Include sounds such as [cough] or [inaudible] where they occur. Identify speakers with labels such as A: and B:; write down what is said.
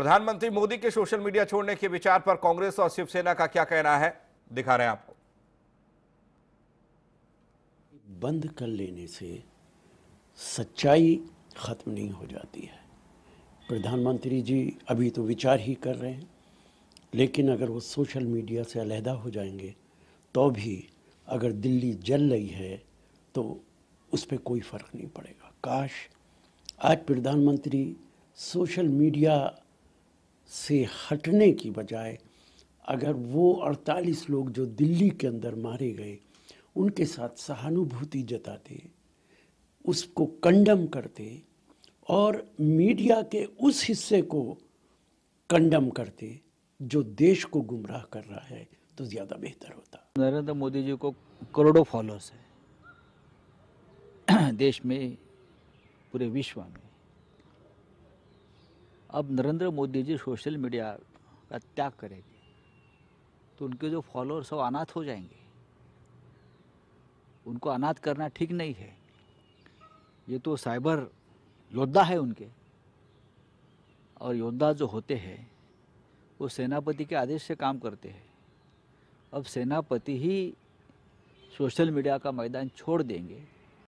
A: प्रधानमंत्री मोदी के social media छोड़ने के विचार पर कांग्रेस और शिवसेना का क्या कहना है दिखा रहे हैं आपको
B: बंद कर लेने से सच्चाई खत्म नहीं हो जाती है प्रधानमंत्री जी अभी तो विचार ही कर रहे हैं लेकिन अगर वो सोशल मीडिया से अलहदा हो जाएंगे तो भी अगर दिल्ली जल रही है तो उस पर कोई फ़र्क नहीं पड़ेगा काश आज प्रधानमंत्री सोशल मीडिया से हटने की बजाय अगर वो 48 लोग जो दिल्ली के अंदर मारे गए उनके साथ सहानुभूति जताते उसको कंडम करते और मीडिया के उस हिस्से को कंडम करते जो देश को गुमराह कर रहा है तो ज़्यादा बेहतर होता
A: नरेंद्र मोदी जी को करोड़ों फॉलोअर्स हैं [clears throat] देश में पूरे विश्व में अब नरेंद्र मोदी जी सोशल मीडिया का त्याग करेंगे तो उनके जो फॉलोअर सब अनाथ हो जाएंगे उनको अनाथ करना ठीक नहीं है ये तो साइबर योद्धा है उनके और योद्धा जो होते हैं वो सेनापति के आदेश से काम करते हैं अब सेनापति ही सोशल मीडिया का मैदान छोड़ देंगे